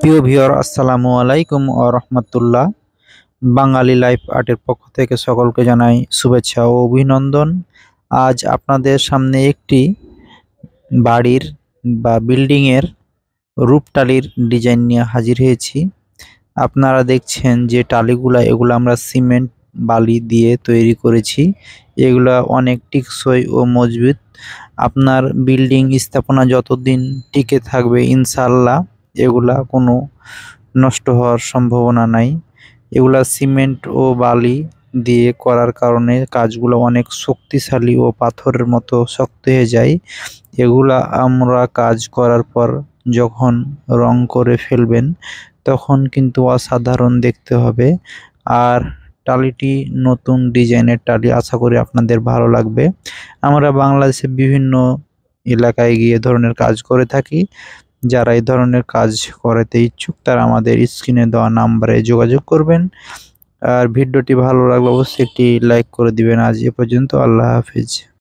প্রিয় ভিওর আসসালামু আলাইকুম ও রহমতুল্লাহ বাঙালি লাইফ আর্টের পক্ষ থেকে সকলকে জানাই শুভেচ্ছা ও অভিনন্দন আজ আপনাদের সামনে একটি বাড়ির বা বিল্ডিংয়ের রূপটালির ডিজাইন নিয়ে হাজির হয়েছি আপনারা দেখছেন যে টালিগুলা এগুলো আমরা সিমেন্ট বালি দিয়ে তৈরি করেছি এগুলো অনেক টিকসই ও মজবুত আপনার বিল্ডিং স্থাপনা যতদিন টিকে থাকবে ইনশাল্লাহ এগুলা কোনো নষ্ট হওয়ার সম্ভাবনা নাই এগুলা সিমেন্ট ও বালি দিয়ে করার কারণে কাজগুলো অনেক শক্তিশালী ও পাথরের মতো শক্ত হয়ে যায় এগুলা আমরা কাজ করার পর যখন রং করে ফেলবেন তখন কিন্তু অসাধারণ দেখতে হবে আর টালিটি নতুন ডিজাইনের টালি আশা করি আপনাদের ভালো লাগবে আমরা বাংলাদেশে বিভিন্ন এলাকায় গিয়ে ধরনের কাজ করে থাকি যারা এই ধরনের কাজ করাতে ইচ্ছুক তারা আমাদের স্ক্রিনে দেওয়া নাম্বারে যোগাযোগ করবেন আর ভিডিওটি ভালো লাগলে অবশ্যই একটি লাইক করে দিবেন আজ এ পর্যন্ত আল্লাহ হাফিজ